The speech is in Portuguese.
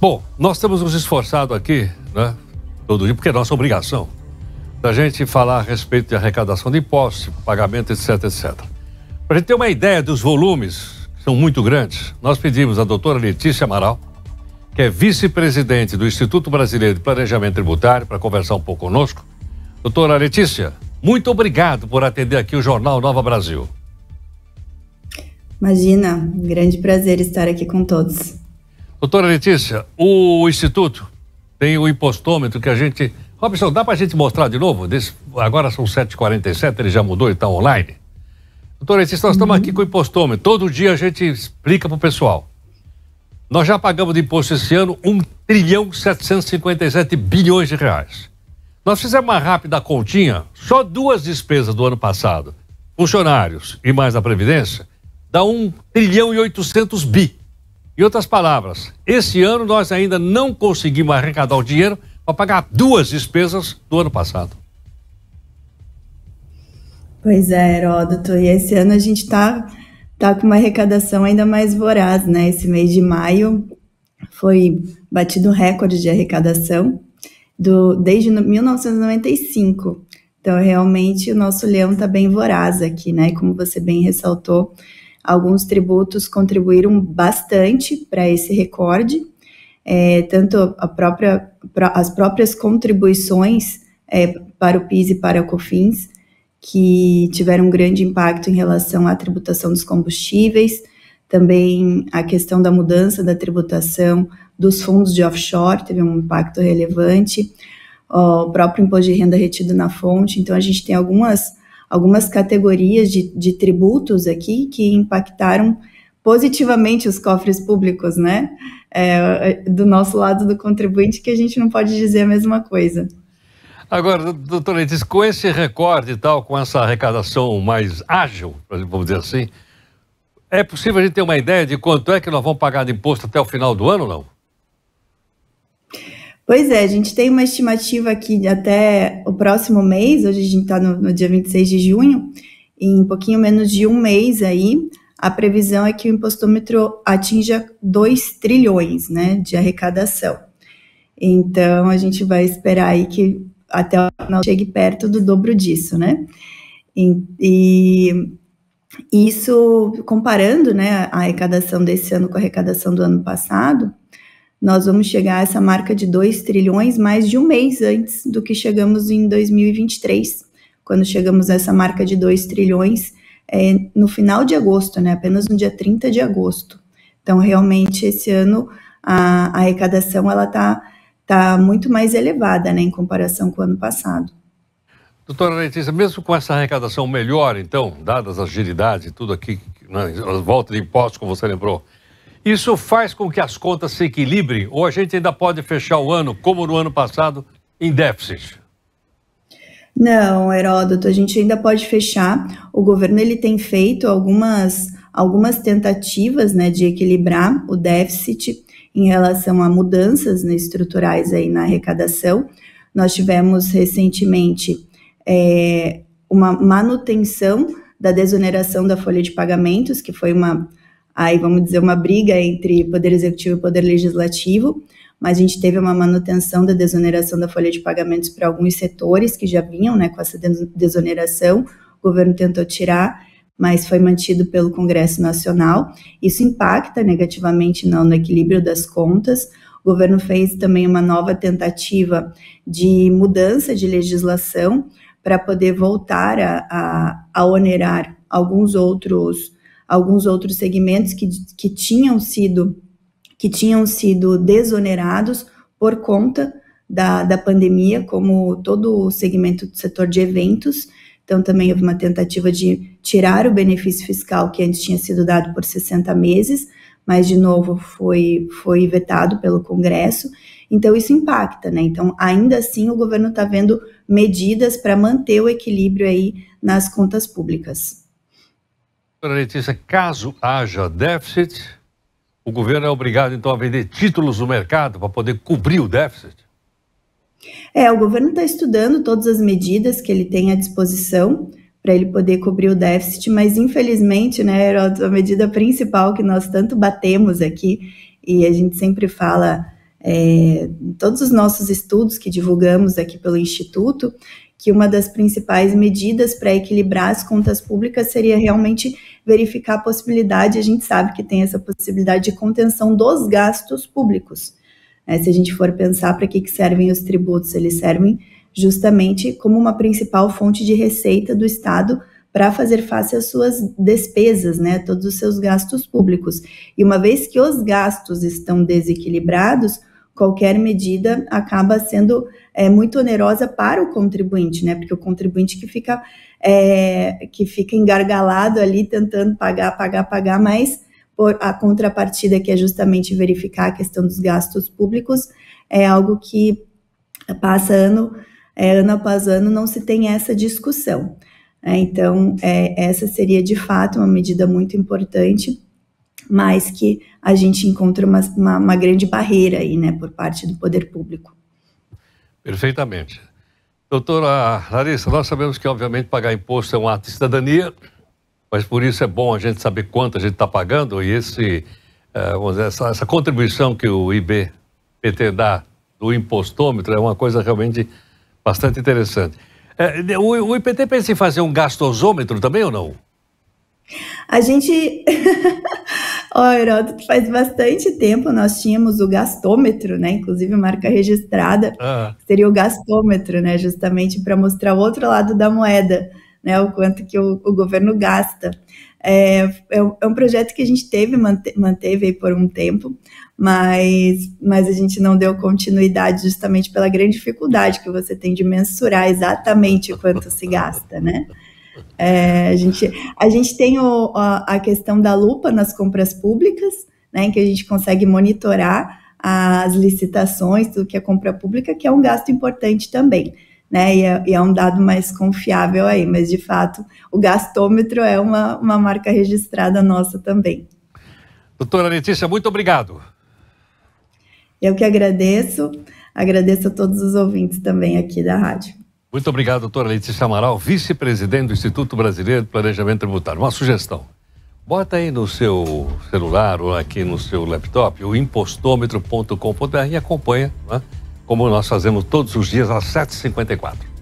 Bom, nós temos nos esforçado aqui, né? Todo dia, porque é nossa obrigação da gente falar a respeito de arrecadação de impostos, pagamento, etc, etc. Para a gente ter uma ideia dos volumes, que são muito grandes, nós pedimos à doutora Letícia Amaral, que é vice-presidente do Instituto Brasileiro de Planejamento Tributário, para conversar um pouco conosco. Doutora Letícia, muito obrigado por atender aqui o Jornal Nova Brasil. Imagina, um grande prazer estar aqui com todos. Doutora Letícia, o Instituto tem o impostômetro que a gente. Robson, dá para a gente mostrar de novo? Desse... Agora são 7h47, ele já mudou, ele está online. Doutora Letícia, nós estamos uhum. aqui com o impostômetro. Todo dia a gente explica para o pessoal. Nós já pagamos de imposto esse ano 1 trilhão 757 bilhões de reais. Nós fizemos uma rápida continha, só duas despesas do ano passado, funcionários e mais da Previdência, dá 1 trilhão e 800 bi. Em outras palavras, esse ano nós ainda não conseguimos arrecadar o dinheiro para pagar duas despesas do ano passado. Pois é, Heródoto. E esse ano a gente está tá com uma arrecadação ainda mais voraz, né? Esse mês de maio foi batido recorde de arrecadação do, desde 1995. Então, realmente, o nosso leão está bem voraz aqui, né? Como você bem ressaltou, Alguns tributos contribuíram bastante para esse recorde, é, tanto própria, as próprias contribuições é, para o PIS e para o COFINS, que tiveram um grande impacto em relação à tributação dos combustíveis, também a questão da mudança da tributação dos fundos de offshore teve um impacto relevante, o próprio imposto de renda retido na fonte. Então, a gente tem algumas algumas categorias de, de tributos aqui que impactaram positivamente os cofres públicos, né? É, é, do nosso lado do contribuinte, que a gente não pode dizer a mesma coisa. Agora, doutor Letícia, com esse recorde e tal, com essa arrecadação mais ágil, vamos dizer assim, é possível a gente ter uma ideia de quanto é que nós vamos pagar de imposto até o final do ano, não? Pois é, a gente tem uma estimativa aqui até o próximo mês, hoje a gente está no, no dia 26 de junho, em um pouquinho menos de um mês aí, a previsão é que o impostômetro atinja 2 trilhões né, de arrecadação. Então, a gente vai esperar aí que até o final chegue perto do dobro disso, né? E, e isso, comparando né, a arrecadação desse ano com a arrecadação do ano passado, nós vamos chegar a essa marca de 2 trilhões mais de um mês antes do que chegamos em 2023, quando chegamos a essa marca de 2 trilhões é, no final de agosto, né, apenas no dia 30 de agosto. Então, realmente, esse ano a, a arrecadação ela está tá muito mais elevada né, em comparação com o ano passado. Doutora Letícia, mesmo com essa arrecadação melhor, então, dadas a agilidade, tudo aqui, né, as voltas de impostos, como você lembrou, isso faz com que as contas se equilibrem ou a gente ainda pode fechar o ano, como no ano passado, em déficit? Não, Heródoto, a gente ainda pode fechar. O governo ele tem feito algumas, algumas tentativas né, de equilibrar o déficit em relação a mudanças né, estruturais aí na arrecadação. Nós tivemos recentemente é, uma manutenção da desoneração da folha de pagamentos, que foi uma aí vamos dizer uma briga entre poder executivo e poder legislativo, mas a gente teve uma manutenção da desoneração da folha de pagamentos para alguns setores que já vinham, né, com essa desoneração, o governo tentou tirar, mas foi mantido pelo Congresso Nacional. Isso impacta negativamente não, no equilíbrio das contas. O governo fez também uma nova tentativa de mudança de legislação para poder voltar a, a, a onerar alguns outros alguns outros segmentos que, que tinham sido que tinham sido desonerados por conta da, da pandemia, como todo o segmento do setor de eventos. Então, também houve uma tentativa de tirar o benefício fiscal que antes tinha sido dado por 60 meses, mas, de novo, foi, foi vetado pelo Congresso. Então, isso impacta, né? Então, ainda assim, o governo está vendo medidas para manter o equilíbrio aí nas contas públicas. Letícia, caso haja déficit, o governo é obrigado então a vender títulos no mercado para poder cobrir o déficit? É, o governo está estudando todas as medidas que ele tem à disposição para ele poder cobrir o déficit, mas infelizmente, né, Heródoto, a medida principal que nós tanto batemos aqui e a gente sempre fala é, em todos os nossos estudos que divulgamos aqui pelo Instituto, que uma das principais medidas para equilibrar as contas públicas seria realmente verificar a possibilidade, a gente sabe que tem essa possibilidade de contenção dos gastos públicos. Né? se a gente for pensar para que, que servem os tributos, eles servem justamente como uma principal fonte de receita do Estado para fazer face às suas despesas, né, todos os seus gastos públicos. E uma vez que os gastos estão desequilibrados, qualquer medida acaba sendo é muito onerosa para o contribuinte, né? Porque o contribuinte que fica é, que fica engargalado ali tentando pagar, pagar, pagar, mas por a contrapartida que é justamente verificar a questão dos gastos públicos é algo que passa ano, é, ano após ano não se tem essa discussão. Né? Então é, essa seria de fato uma medida muito importante, mas que a gente encontra uma, uma, uma grande barreira aí, né, por parte do poder público. Perfeitamente. Doutora Larissa, nós sabemos que, obviamente, pagar imposto é um ato de cidadania, mas por isso é bom a gente saber quanto a gente está pagando e esse, eh, dizer, essa, essa, contribuição que o IBPT dá do impostômetro é uma coisa realmente bastante interessante. É, o, o IPT pensa em fazer um gastosômetro também ou não? A gente. Ó, oh, Heródoto, faz bastante tempo nós tínhamos o gastômetro, né? Inclusive, marca registrada ah. seria o gastômetro, né? Justamente para mostrar o outro lado da moeda, né? O quanto que o, o governo gasta. É, é, é, um projeto que a gente teve, mante, manteve por um tempo, mas, mas a gente não deu continuidade justamente pela grande dificuldade que você tem de mensurar exatamente quanto se gasta, né? É, a, gente, a gente tem o, a, a, questão da lupa nas compras públicas, né, em que a gente consegue monitorar as licitações, tudo que é compra pública, que é um gasto importante também. Né, e é, e é um dado mais confiável aí, mas de fato o gastômetro é uma, uma marca registrada nossa também. Doutora Letícia, muito obrigado. Eu que agradeço, agradeço a todos os ouvintes também aqui da rádio. Muito obrigado, doutora Letícia Amaral, vice-presidente do Instituto Brasileiro de Planejamento Tributário. Uma sugestão. Bota aí no seu celular ou aqui no seu laptop o impostômetro.com.br e acompanha, né, como nós fazemos todos os dias às 7h54.